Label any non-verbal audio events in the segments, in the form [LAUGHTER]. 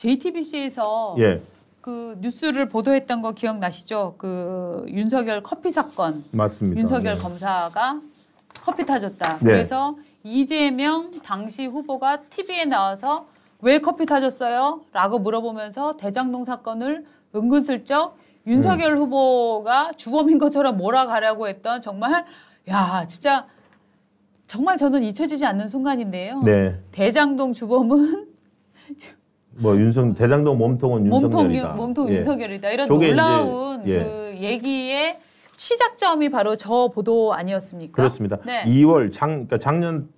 JTBC에서 예. 그 뉴스를 보도했던 거 기억나시죠? 그 윤석열 커피 사건. 맞습니다. 윤석열 네. 검사가 커피 타줬다. 네. 그래서 이재명 당시 후보가 TV에 나와서 왜 커피 타줬어요? 라고 물어보면서 대장동 사건을 은근슬쩍 윤석열 음. 후보가 주범인 것처럼 몰아가려고 했던 정말 야 진짜 정말 저는 잊혀지지 않는 순간인데요. 네. 대장동 주범은 뭐 윤석 대장동 몸통은 윤석열이다. 몸통, 예. 몸통 예. 윤석열이다. 이런 놀라운 이제, 예. 그 얘기의 시작점이 바로 저 보도 아니었습니까? 그렇습니다. 네. 2월 장 그러니까 작년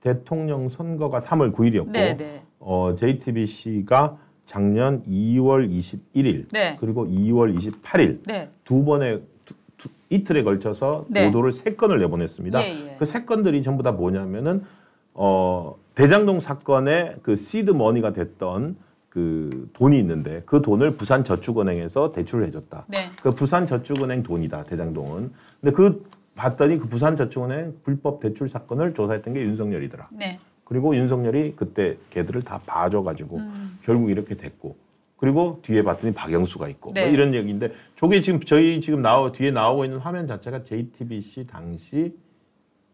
대통령 선거가 3월 9일이었고 네, 네. 어, JTBC가 작년 2월 21일 네. 그리고 2월 28일 네. 두 번의 두, 두, 이틀에 걸쳐서 네. 보도를 세 건을 내보냈습니다. 예, 예. 그세 건들이 전부 다 뭐냐면은 어 대장동 사건의 그 시드 머니가 됐던 그 돈이 있는데 그 돈을 부산저축은행에서 대출을 해줬다. 네. 그 부산저축은행 돈이다 대장동은. 근데 그 봤더니 그 부산저축은행 불법 대출 사건을 조사했던 게 윤석열이더라. 네. 그리고 윤석열이 그때 걔들을 다 봐줘가지고 음. 결국 이렇게 됐고 그리고 뒤에 봤더니 박영수가 있고 뭐 네. 뭐 이런 얘기인데 저게 지금 저희 지금 나오 뒤에 나오고 있는 화면 자체가 JTBC 당시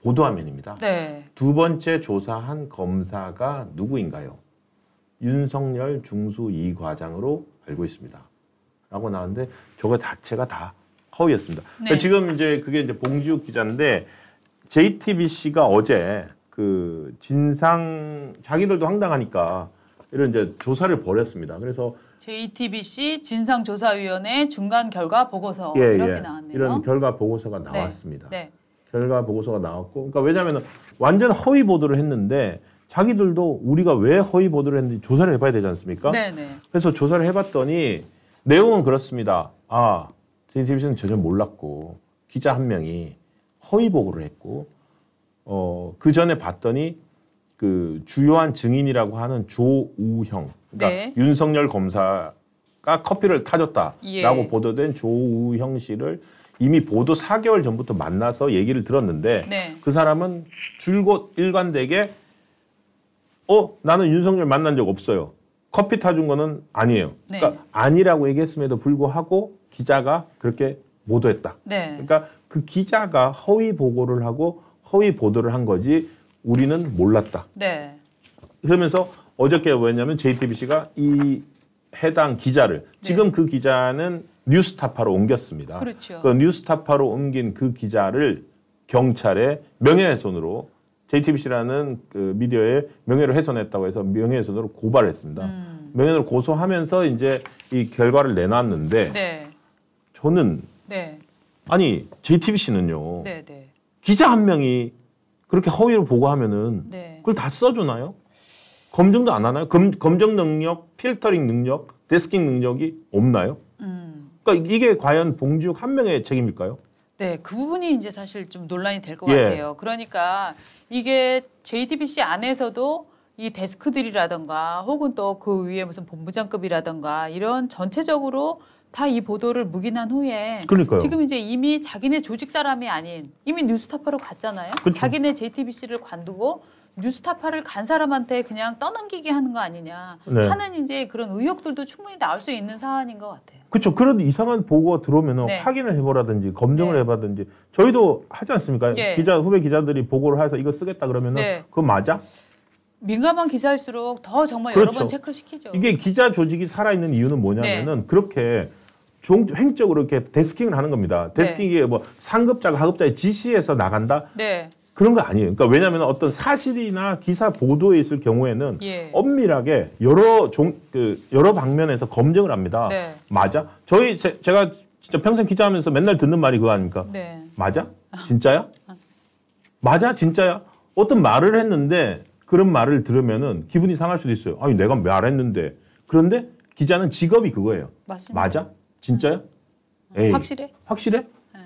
보도화면입니다. 네. 두 번째 조사한 검사가 누구인가요? 윤석열 중수 2과장으로 알고 있습니다. 라고 나왔는데 저거 자체가 다 허위였습니다. 그러니까 네. 그러니까 지금 이제 그게 이제 봉지욱 기자인데 JTBC가 어제 그 진상 자기들도 황당하니까 이런 이제 조사를 벌였습니다. 그래서 JTBC 진상조사위원회 중간 결과 보고서 예, 이렇게 예. 나왔네요. 이런 결과 보고서가 나왔습니다. 네. 네. 결과 보고서가 나왔고, 그러니까 왜냐면은 완전 허위 보도를 했는데 자기들도 우리가 왜 허위 보도를 했는지 조사를 해봐야 되지 않습니까? 네네. 네. 그래서 조사를 해봤더니 내용은 그렇습니다. 아, c c t b c 는 전혀 몰랐고 기자 한 명이 허위 보고를 했고 어, 그 전에 봤더니 그 주요한 증인이라고 하는 조우형, 그러니까 네. 윤석열 검사가 커피를 타줬다라고 예. 보도된 조우형 씨를 이미 보도 4개월 전부터 만나서 얘기를 들었는데 네. 그 사람은 줄곧 일관되게 어 나는 윤석열 만난 적 없어요. 커피 타준 거는 아니에요. 네. 그러니까 아니라고 얘기했음에도 불구하고 기자가 그렇게 보도했다. 네. 그러니까 그 기자가 허위 보고를 하고 허위 보도를 한 거지 우리는 몰랐다. 네. 그러면서 어저께 뭐였냐면 JTBC가 이 해당 기자를 네. 지금 그 기자는 뉴스타파로 옮겼습니다. 그렇죠. 그 뉴스타파로 옮긴 그 기자를 경찰에 명예훼손으로 JTBC라는 그 미디어에 명예를 훼손했다고 해서 명예훼손으로 고발했습니다. 음. 명예를 고소하면서 이제 이 결과를 내놨는데 네. 저는 네. 아니 JTBC는요 네, 네, 기자 한 명이 그렇게 허위로 보고하면은 네. 그걸 다 써주나요? 검증도 안 하나요? 검, 검증 능력, 필터링 능력, 데스킹 능력이 없나요? 그러니까 이게 과연 봉주한 명의 책임일까요? 네, 그 부분이 이제 사실 좀 논란이 될것 예. 같아요. 그러니까 이게 JTBC 안에서도 이 데스크들이라든가 혹은 또 그 위에 무슨 본부장급이라든가 이런 전체적으로 다이 보도를 묵인한 후에 그러니까요. 지금 이제 이미 자기네 조직 사람이 아닌 이미 뉴스타파로 갔잖아요. 그쵸. 자기네 JTBC를 관두고 뉴스타파를 간 사람한테 그냥 떠넘기게 하는 거 아니냐 네. 하는 이제 그런 의혹들도 충분히 나올 수 있는 사안인 것 같아요. 그렇죠. 그런 이상한 보고가 들어오면 네. 확인을 해보라든지 검증을 네. 해봐든지 저희도 하지 않습니까? 네. 기자 후배 기자들이 보고를 해서 이거 쓰겠다 그러면 은 네. 그거 맞아? 민감한 기사일수록 더 정말 그렇죠. 여러 번 그렇죠. 체크시키죠. 이게 기자 조직이 살아있는 이유는 뭐냐면은 네. 그렇게 종, 횡적으로 이렇게 데스킹을 하는 겁니다. 네. 데스킹이 네. 뭐 상급자가 하급자의 지시에서 나간다? 네. 그런 거 아니에요. 그러니까 왜냐하면 어떤 사실이나 기사 보도에 있을 경우에는 예. 엄밀하게 여러 종, 그 여러 방면에서 검증을 합니다. 네. 맞아? 저희 제, 제가 진짜 평생 기자하면서 맨날 듣는 말이 그거 아닙니까? 네. 맞아? 진짜야? 맞아? 진짜야? 어떤 말을 했는데 그런 말을 들으면은 기분이 상할 수도 있어요. 아니 내가 말했는데 그런데 기자는 직업이 그거예요. 맞습니다. 맞아? 진짜요? 음. 에이. 확실해? 확실해? 네.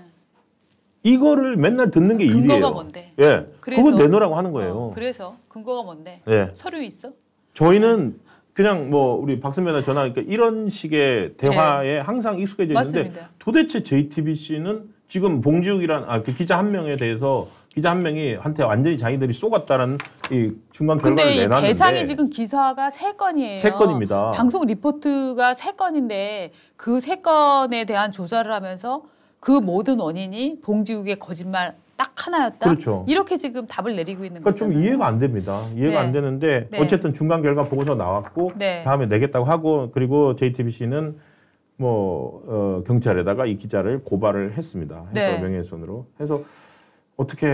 이거를 맨날 듣는 게 근거가 일이에요. 근거가 뭔데? 예. 그래서, 그거 내놓으라고 하는 거예요. 어, 그래서 근거가 뭔데? 예. 서류 있어? 저희는 그냥 뭐 우리 박선배나 전화하니까 이런 식의 네. 대화에 예. 항상 익숙해져 있는데 맞습니다. 도대체 JTBC는 지금 봉지욱이란 아, 그 기자 한 명에 대해서 기자 한 명이 한테 완전히 자기들이 쏘갔다는이 중간 결과를 근데 내놨는데 대상이 지금 기사가 세 건이에요. 세 건입니다. 방송 리포트가 세 건인데 그 세 건에 대한 조사를 하면서 그 모든 원인이 봉지욱의 거짓말 딱 하나였다. 그렇죠. 이렇게 지금 답을 내리고 있는 거죠. 그러니까 좀 이해가 안 됩니다. 이해가 네. 안 되는데 네. 어쨌든 중간 결과 보고서 나왔고 네. 다음에 내겠다고 하고 그리고 JTBC는 뭐 어, 경찰에다가 이 기자를 고발을 했습니다. 네. 명예훼손으로 해서 어떻게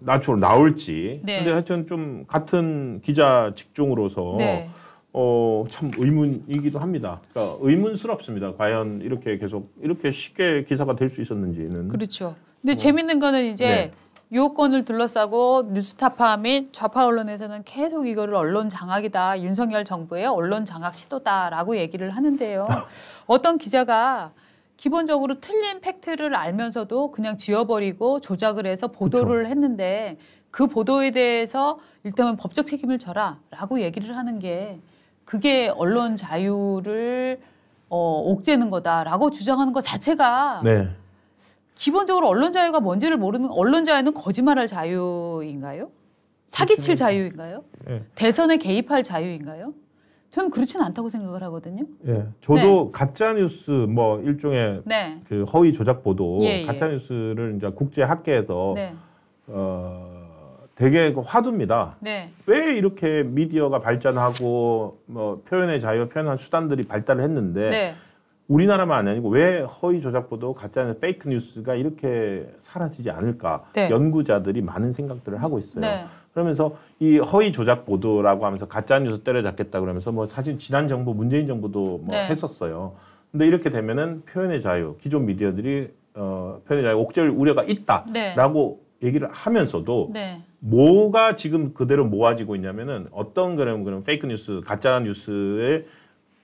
나처럼 나올지. 네. 근데 하여튼 좀 같은 기자 직종으로서 네. 어, 참 의문이기도 합니다. 그러니까 의문스럽습니다. 과연 이렇게 계속 이렇게 쉽게 기사가 될 수 있었는지는. 그렇죠. 근데 뭐. 재밌는 거는 이제 네. 요건을 둘러싸고 뉴스타파 및 좌파 언론에서는 계속 이거를 언론 장악이다. 윤석열 정부의 언론 장악 시도다라고 얘기를 하는데요. [LAUGHS] 어떤 기자가 기본적으로 틀린 팩트를 알면서도 그냥 지워버리고 조작을 해서 보도를 그렇죠. 했는데 그 보도에 대해서 일단은 법적 책임을 져라라고 얘기를 하는 게 그게 언론 자유를 어, 옥죄는 거다라고 주장하는 것 자체가 네. 기본적으로 언론 자유가 뭔지를 모르는 언론 자유는 거짓말할 자유인가요? 사기칠 자유인가요? 예. 대선에 개입할 자유인가요? 저는 그렇지는 않다고 생각을 하거든요. 예, 저도 네. 가짜 뉴스 뭐 일종의 네. 그 허위 조작 보도 예, 예, 가짜 뉴스를 이제 국제 학계에서 네. 어 되게 화두입니다. 네. 왜 이렇게 미디어가 발전하고 뭐 표현의 자유, 표현한 수단들이 발달을 했는데 네. 우리나라만 아니고 왜 허위 조작 보도 가짜 페이크 뉴스가 이렇게 사라지지 않을까 네. 연구자들이 많은 생각들을 하고 있어요. 네. 그러면서 이 허위 조작 보도라고 하면서 가짜 뉴스 때려잡겠다 그러면서 뭐 사실 지난 정부 문재인 정부도 뭐 네. 했었어요. 근데 이렇게 되면은 표현의 자유 기존 미디어들이 어 표현의 자유 옥절 죄 우려가 있다라고 네. 얘기를 하면서도 네. 뭐가 지금 그대로 모아지고 있냐면은 어떤 그런 그런 페이크 뉴스 가짜 뉴스의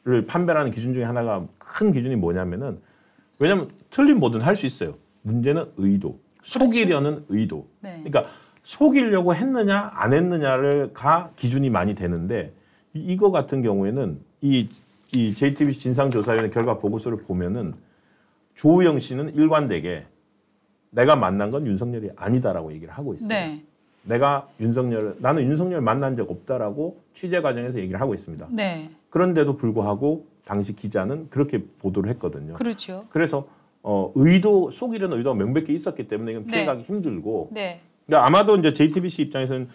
를 판별하는 기준 중에 하나가 큰 기준이 뭐냐면은 왜냐면 틀린 뭐든 할 수 있어요. 문제는 의도. 그렇죠. 속이려는 그렇죠. 의도. 네. 그러니까 속이려고 했느냐 안 했느냐를 가 기준이 많이 되는데 이거 같은 경우에는 이, 이 JTBC 진상조사위원회 결과 보고서를 보면은 조우영 씨는 일관되게 내가 만난 건 윤석열이 아니다라고 얘기를 하고 있어요. 네. 내가 윤석열 나는 윤석열 만난 적 없다라고 취재 과정에서 얘기를 하고 있습니다. 네. 그런데도 불구하고 당시 기자는 그렇게 보도를 했거든요. 그렇죠. 그래서 어, 의도 속이려는 의도가 명백히 있었기 때문에 이건 네. 피해가기 네. 힘들고. 네. 그러 아마도 이제 JTBC 입장에서는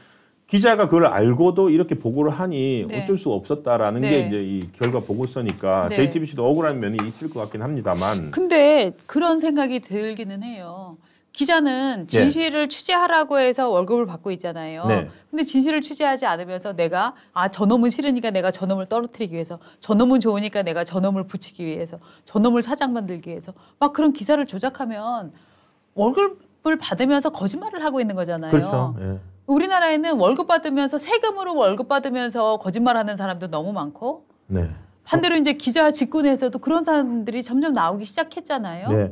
기자가 그걸 알고도 이렇게 보고를 하니 네. 어쩔 수가 없었다라는 네. 게 이제 이 결과 보고서니까 네. JTBC도 억울한 면이 있을 것 같긴 합니다만. 근데 그런 생각이 들기는 해요. 기자는 예. 진실을 예. 취재하라고 해서 월급을 받고 있잖아요. 네. 근데 진실을 취재하지 않으면서 내가 아 저놈은 싫으니까 내가 저놈을 떨어뜨리기 위해서 저놈은 좋으니까 내가 저놈을 붙이기 위해서 저놈을 사장 만들기 위해서 막 그런 기사를 조작하면 월급을 받으면서 거짓말을 하고 있는 거잖아요. 그렇죠. 예. 우리나라에는 월급 받으면서 세금으로 월급 받으면서 거짓말하는 사람도 너무 많고 네. 반대로 이제 기자 직군에서도 그런 사람들이 점점 나오기 시작했잖아요. 네.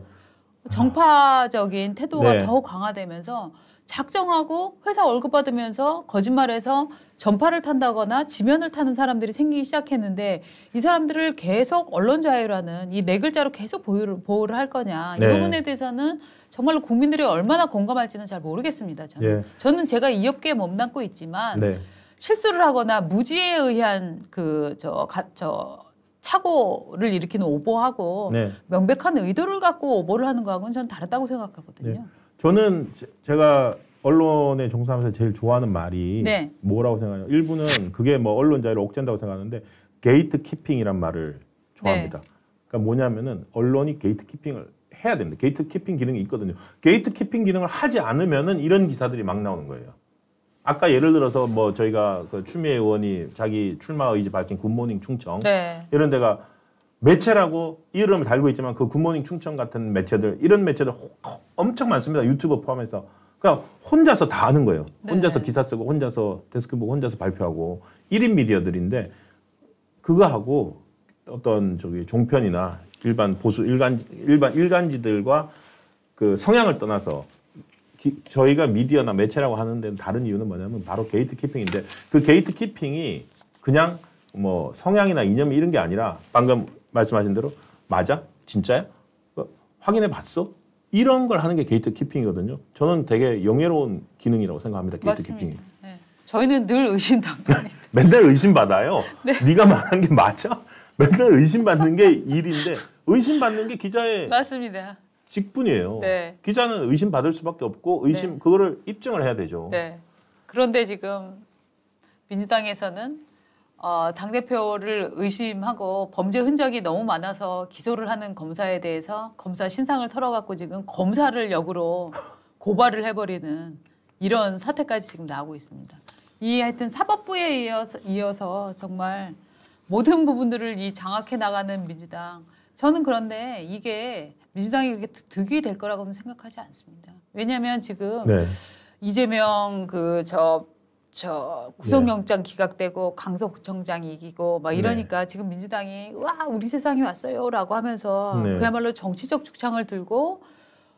정파적인 태도가 네. 더욱 강화되면서 작정하고 회사 월급 받으면서 거짓말해서 전파를 탄다거나 지면을 타는 사람들이 생기기 시작했는데 이 사람들을 계속 언론 자유라는 이 네 글자로 계속 보유를, 보호를 할 거냐 네. 이 부분에 대해서는 정말로 국민들이 얼마나 공감할지는 잘 모르겠습니다. 저는, 네. 저는 제가 이 업계에 몸담고 있지만 네. 실수를 하거나 무지에 의한 그저저 착오를 일으키는 오보하고 네. 명백한 의도를 갖고 오보를 하는 거하고는 전 다르다고 생각하거든요. 네. 저는 제, 가 언론에 종사하면서 제일 좋아하는 말이 네. 뭐라고 생각해요? 일부는 그게 뭐 언론 자유를 억제한다고 생각하는데 게이트 키핑이란 말을 좋아합니다. 네. 그러니까 뭐냐면은 언론이 게이트 키핑을 해야 됩니다. 게이트 키핑 기능이 있거든요. 게이트 키핑 기능을 하지 않으면은 이런 기사들이 막 나오는 거예요. 아까 예를 들어서 뭐 저희가 그 추미애 의원이 자기 출마 의지 밝힌 굿모닝 충청 네. 이런 데가 매체라고 이름을 달고 있지만 그 굿모닝 충청 같은 매체들 이런 매체들 엄청 많습니다 유튜브 포함해서 그러니까 혼자서 다 하는 거예요 네. 혼자서 기사 쓰고 혼자서 데스크 보고 혼자서 발표하고 1인 미디어들인데 그거하고 어떤 저기 종편이나 일반 보수 일간 일반 일간지들과 그 성향을 떠나서 기, 저희가 미디어나 매체라고 하는데 다른 이유는 뭐냐면 바로 게이트 키핑인데 그 게이트 키핑이 그냥 뭐 성향이나 이념 이런 게 아니라 방금 말씀하신 대로 맞아? 진짜야? 뭐, 확인해 봤어? 이런 걸 하는 게 게이트 키핑이거든요. 저는 되게 영예로운 기능이라고 생각합니다. 게이트 키핑이. 네. 저희는 늘 의심당합니다. [LAUGHS] 맨날 의심받아요. [LAUGHS] 네. 네가 말한 게 맞아? 맨날 의심받는 게 일인데 의심받는 게 기자의 맞습니다. 직분이에요. 네. 기자는 의심 받을 수밖에 없고 의심 네. 그거를 입증을 해야 되죠. 네. 그런데 지금 민주당에서는 어, 당 대표를 의심하고 범죄 흔적이 너무 많아서 기소를 하는 검사에 대해서 검사 신상을 털어갖고 지금 검사를 역으로 고발을 해버리는 이런 사태까지 지금 나오고 있습니다. 이 하여튼 사법부에 이어서, 이어서 정말 모든 부분들을 이 장악해 나가는 민주당. 저는 그런데 이게 민주당이 이렇게 득이 될 거라고는 생각하지 않습니다. 왜냐하면 지금 네. 이재명 그 저 저 구속영장 네. 기각되고 강서구청장이 이기고 막 네. 이러니까 네. 지금 민주당이 와 우리 세상이 왔어요라고 하면서 네. 그야말로 정치적 주창을 들고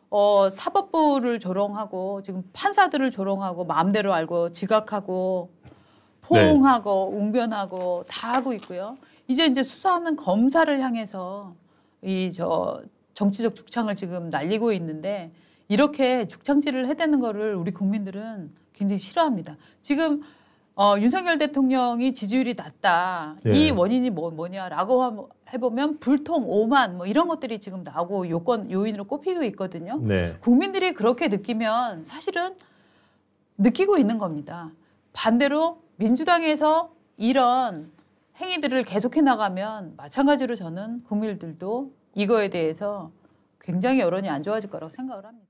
어 사법부를 조롱하고 지금 판사들을 조롱하고 마음대로 알고 지각하고 포옹하고 네. 웅변하고 다 하고 있고요. 이제 이제 수사하는 검사를 향해서 이저 정치적 죽창을 지금 날리고 있는데 이렇게 죽창질을 해대는 거를 우리 국민들은 굉장히 싫어합니다. 지금 어, 윤석열 대통령이 지지율이 낮다. 예. 이 원인이 뭐, 뭐냐라고 해보면 불통, 오만 뭐 이런 것들이 지금 나오고 요건, 요인으로 꼽히고 있거든요. 네. 국민들이 그렇게 느끼면 사실은 느끼고 있는 겁니다. 반대로 민주당에서 이런 행위들을 계속해 나가면 마찬가지로 저는 국민들도 이거에 대해서 굉장히 여론이 안 좋아질 거라고 생각을 합니다.